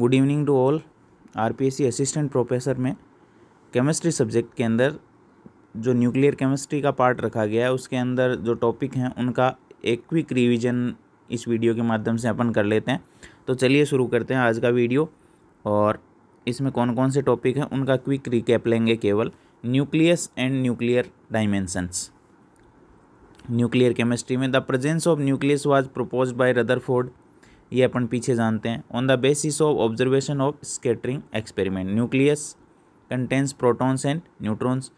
Good evening to all RPSC assistant professor में chemistry subject के अंदर जो न्यूक्लियर केमिस्ट्री का पार्ट रखा गया है उसके अंदर जो टॉपिक हैं उनका एक क्विक रिविजन इस वीडियो के माध्यम से अपन कर लेते हैं तो चलिए शुरू करते हैं आज का वीडियो और इसमें कौन कौन से टॉपिक हैं उनका क्विक रिकैप लेंगे केवल nucleus and nuclear dimensions nuclear chemistry में the presence of nucleus was propose by Rutherford ये अपन पीछे जानते हैं on the basis of observation of scattering experiment nucleus contains protons and neutrons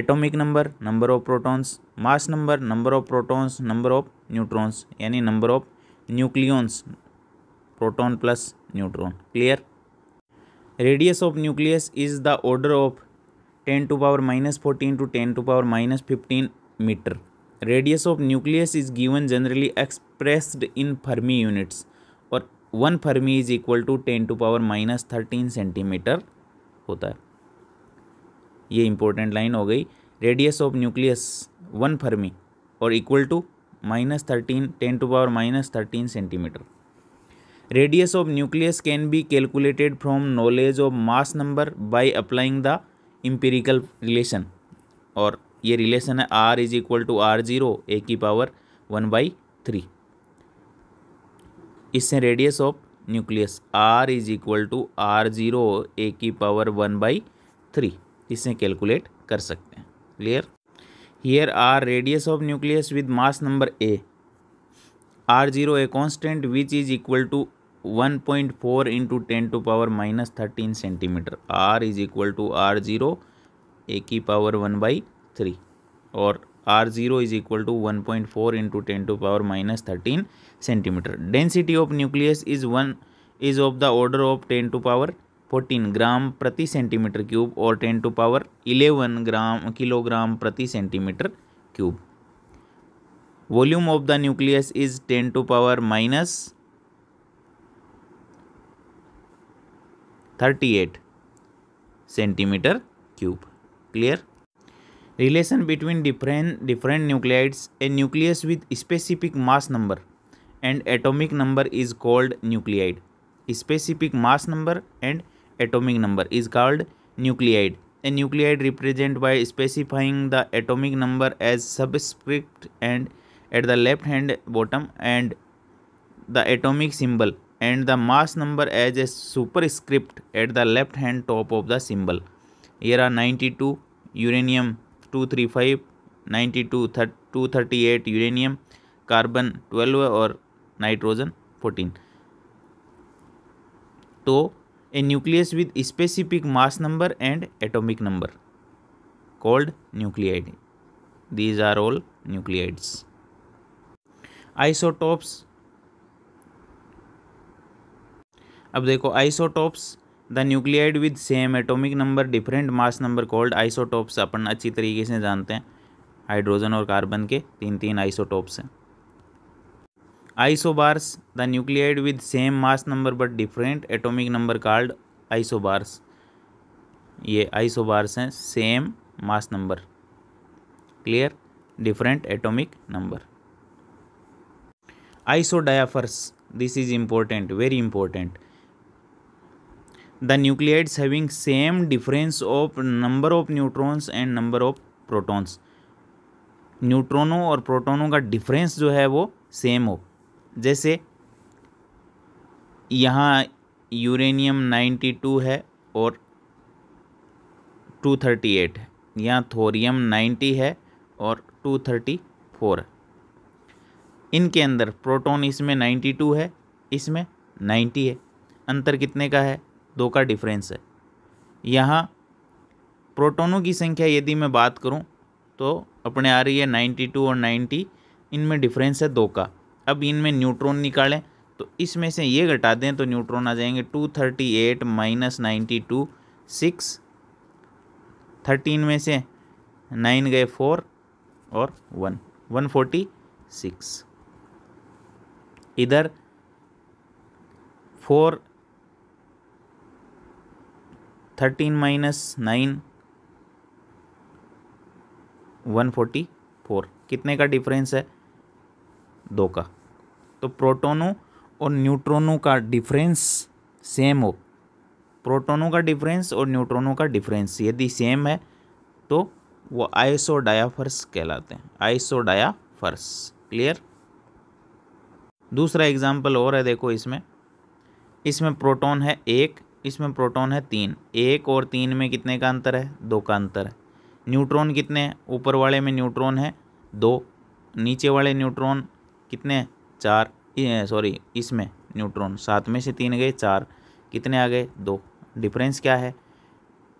atomic number number of protons mass number number of protons number of neutrons यानी number of nucleons proton plus neutron clear radius of nucleus is the order of ten to power minus fourteen to ten to power minus fifteen metre radius of nucleus is given generally expressed in fermi units one fermi is equal to ten to power minus thirteen centimetre होता है ये important line हो गई radius of nucleus one fermi और equal to minus thirteen ten to power minus thirteen centimetre radius of nucleus can be calculated from knowledge of mass number by applying the empirical relation और ये relation है R is equal to R zero A की power one by three इससे radius of nucleus R is equal to R zero A की power one by three इसे calculate कर सकते हैं clear here R radius of nucleus with mass number A R zero a constant which is equal to one point four into ten to power minus thirteen centimetre R is equal to R zero A की power one by three और R zero is equal to one point four into ten to power minus thirteen centimetre density of nucleus is one is of the order of ten to power fourteen gram प्रति centimetre cube और ten to power eleven gram kilogram प्रति centimetre cube volume of the nucleus is ten to power minus thirty eight centimetre cube clear relation between different different nucleides a nucleus with specific mass number and atomic number is called nucleide specific mass number and atomic number is called nucleide a nucleide represent by specifying the atomic number as subscript and at the left hand bottom and the atomic symbol and the mass number as a superscript at the left hand top of the symbol here are 92 uranium two three five ninety two thirty two thirty eight uranium carbon twelve और nitrogen fourteen तो a nucleus with specific mass number and atomic number called nuclide these are all nuclides isotopes अब देखो isotopes the nuclide with same atomic number different mass number called isotopes अपन अच्छी तरीके से जानते हैं हाइड्रोजन और कार्बन के तीन तीन आइसोटॉप्स हैं isobars the nuclide with same mass number but different atomic number called isobars ये आइसोबार्स हैं same mass number clear different atomic number isodiaphers this is important very important the nuclides having same difference of number of neutrons and number of protons न्यूट्रॉनों और प्रोटॉनों का difference जो है वो same हो जैसे यहाँ यूरेनियम नाइन्टी टू है और टू थर्टी एट है यहाँ थोरियम नाइन्टी है और टू थर्टी फोर है इनके अंदर प्रोटॉन इसमें नाइन्टी टू है इसमें नाइन्टी है अंतर कितने का है दो का डिफरेंस है यहाँ प्रोटोनों की संख्या यदि मैं बात करूँ तो अपने आ रही है नाइन्टी टू और नाइन्टी इनमें डिफरेंस है दो का अब इनमें न्यूट्रॉन निकालें तो इसमें से ये घटा दें तो न्यूट्रॉन आ जाएंगे two thirty eight minus ninety two six thirteen में से नाइन गए फोर और वन वन फोर्टी सिक्स इधर four thirteen minus nine one forty four कितने का डिफरेंस है दो का तो प्रोटोनों और न्यूट्रॉनों का डिफरेंस सेम हो प्रोटोनों का डिफरेंस और न्यूट्रॉनों का डिफरेंस यदि सेम है तो वो आइसोडायाफर्स कहलाते हैं आइसोडायाफर्स क्लियर दूसरा एग्जाम्पल और है देखो इसमें इसमें प्रोटॉन है एक इसमें प्रोटॉन है तीन एक और तीन में कितने का अंतर है दो का अंतर है न्यूट्रॉन कितने हैं ऊपर वाले में न्यूट्रॉन है दो नीचे वाले न्यूट्रॉन कितने हैं चार सॉरी इसमें न्यूट्रॉन सात में से तीन गए चार कितने आ गए दो डिफरेंस क्या है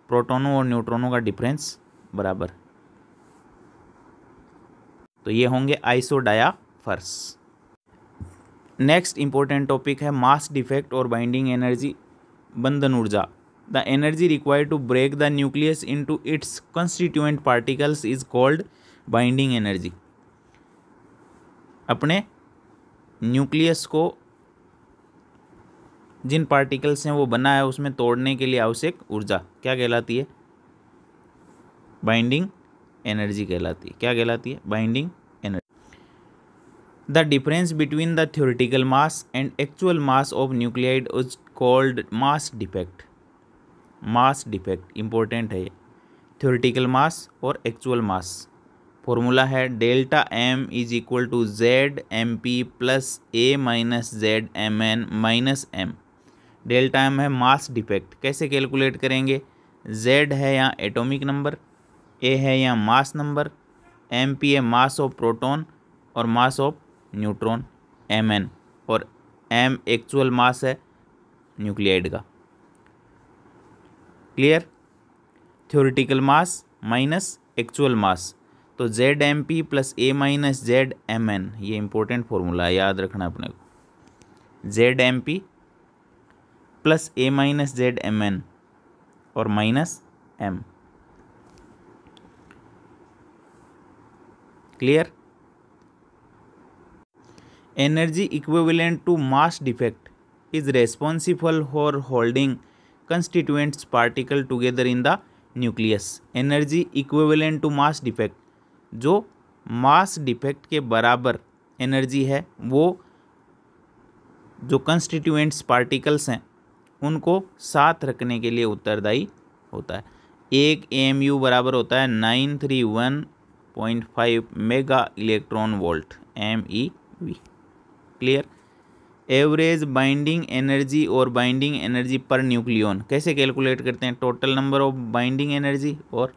प्रोटोनों और न्यूट्रॉनों का डिफरेंस बराबर तो ये होंगे आइसोडायाफर्स नेक्स्ट इंपॉर्टेंट टॉपिक है मास डिफेक्ट और बाइंडिंग एनर्जी बंधन ऊर्जा the energy required to break the nucleus into its constituent particles is called binding energy अपने न्यूक्लियस को जिन पार्टिकल्स हैं वो बना है उसमें तोड़ने के लिए आवश्यक ऊर्जा क्या कहलाती है बाइंडिंग एनर्जी कहलाती है क्या कहलाती है binding the difference between the theoretical mass and actual mass of nuclide is called mass defect mass defect important है थ्योरिटिकल मास और एक्चुअल मास फॉर्मूला है delta M is equal to Z M P plus A minus Z M N minus M delta M है mass defect कैसे calculate करेंगे Z है यहाँ atomic number A है यहाँ मास नंबर एम पी है मास of proton और mass of neutron M N और एम एक्चुअल मास है न्यूक्लियाइड का clear theoretical mass minus actual mass तो Z M P plus A minus Z M N ये important formula है याद रखना अपने को Z M P plus A minus Z M N और minus M clear energy equivalent to mass defect is responsible for holding constituents particle together in the nucleus energy equivalent to mass defect जो mass defect के बराबर energy है वो जो constituents particles हैं उनको साथ रखने के लिए उत्तरदायी होता है एक ए एम यू बराबर होता है nine three one point five mega electron volt M E V clear average binding energy और बाइंडिंग एनर्जी पर न्यूक्लियन कैसे कैलकुलेट करते हैं total number of binding energy और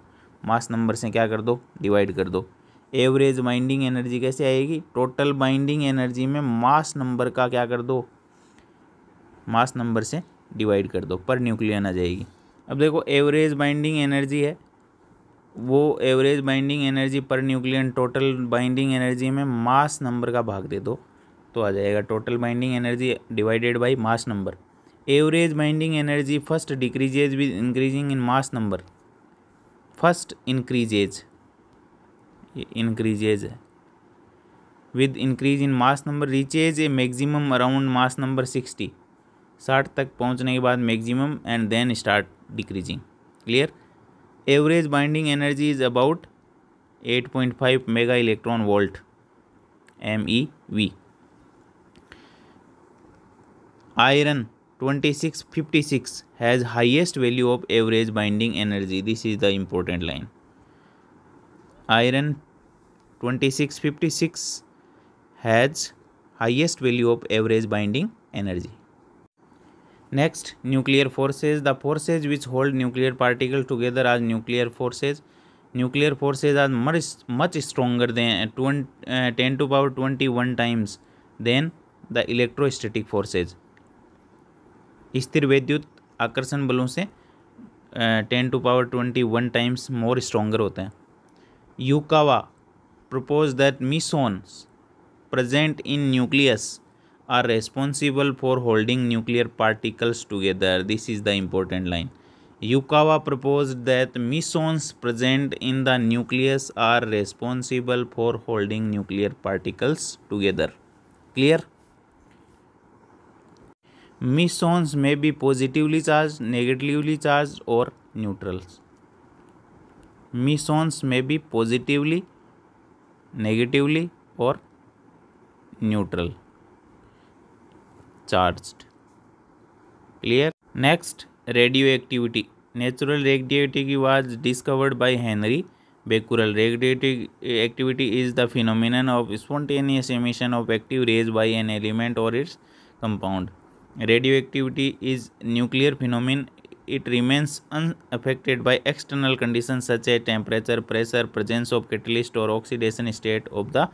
मास नंबर से क्या कर दो डिवाइड कर दो एवरेज बाइंडिंग एनर्जी कैसे आएगी टोटल बाइंडिंग एनर्जी में मास नंबर का क्या कर दो मास नंबर से डिवाइड कर दो पर न्यूक्लियन आ जाएगी अब देखो एवरेज बाइंडिंग एनर्जी है वो average binding energy per nucleon total binding energy में मास नंबर का भाग दे दो तो आ जाएगा total binding energy divided by mass number average binding energy first decreases with increasing in mass number first increases increases है with increase in mass number reaches a maximum around mass number sixty साठ तक पहुंचने के बाद maximum and then start decreasing clear average binding energy is about eight point five mega electron volt M E V Iron 2656 has highest value of average binding energy. This is the important line. Iron 2656 has highest value of average binding energy. Next, nuclear forces. The forces which hold nuclear particles together are nuclear forces. Nuclear forces are much, much stronger than uh, uh 10 to power 21 times than the electrostatic forces. स्थिर विद्युत आकर्षण बलों से ten to power twenty one times more stronger होते हैं Yukawa propose that mesons present in nucleus are responsible for holding nuclear particles together this is the important line Yukawa propose that mesons present in the nucleus are responsible for holding nuclear particles together clear mesons में बी positively charge negatively charge और neutrals mesons में बी positively negatively और neutral charge clear next radio activity natural radioactivity की was discovered by Henri Becquerel radioactivity is the phenomenon of spontaneous emission of active rays by an element और its compound radioactivity is nuclear phenomenon it remains unaffected by external conditions such as temperature pressure presence of catalyst or oxidation state of the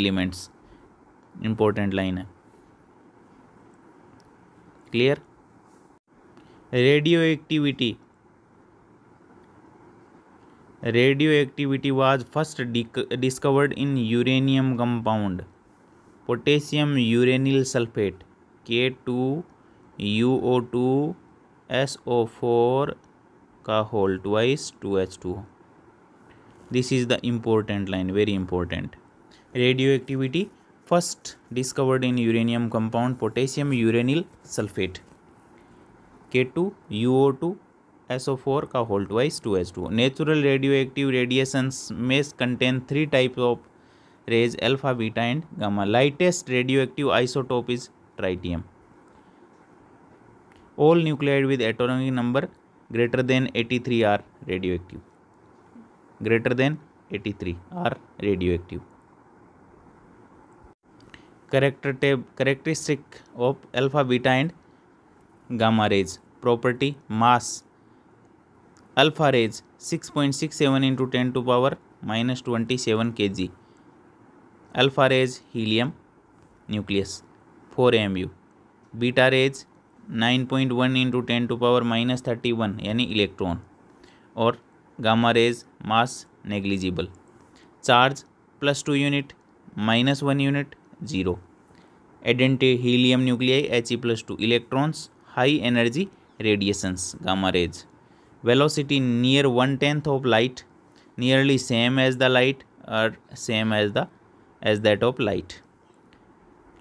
elements important line clear radioactivity radioactivity was first discovered in uranium compound potassium uranyl sulfate K two U O two S O four का whole twice two H two this is the important line very important radioactivity first discovered in uranium compound potassium uranyl sulphate K two U O two S O four का whole twice two H two natural radioactive radiations mess contain three type of rays alpha beta and gamma lightest radioactive isotope is tritium all nuclide with atomic number greater than 83 three are radioactive greater than 83 three are radioactive character tab characteristic of alpha beta and gamma rays property mass alpha rays 6.67 point six seven into ten to power minus twenty seven K G alpha rays helium nucleus four M U beta rays nine point one into ten to power minus thirty one यानी electron और gamma rays mass negligible charge plus two unit minus one unit zero एडेंट helium nuclei H E plus two electrons high energy radiations gamma rays velocity near one tenth of light nearly same as the light और same as the as that of light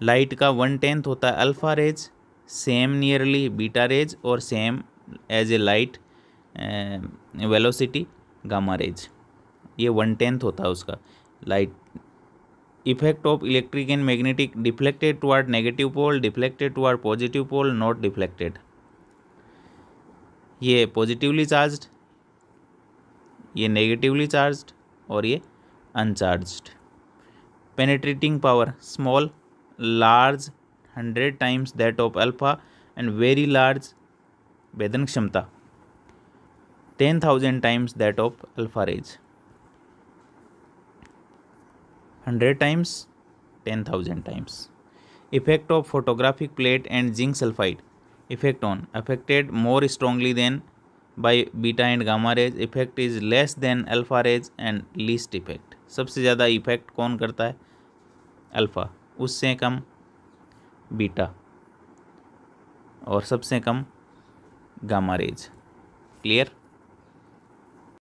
light का one tenth होता है alpha rays same nearly beta rays और same as a light velocity gamma rays ये one tenth होता है उसका light effect of electric and magnetic deflected toward negative pole deflected toward positive pole not deflected ये positively charge ये negatively charge और ये uncharge penetrating power small large hundred times that of alpha and very large वेदन क्षमता ten thousand times that of alpha rays hundred times ten thousand times effect of photographic plate and zinc sulphide effect on affected more strongly than by beta and gamma rays effect is less than alpha raise and least effect सबसे ज़्यादा effect कौन करता है alpha उससे कम beta और सबसे कम gamma rays clear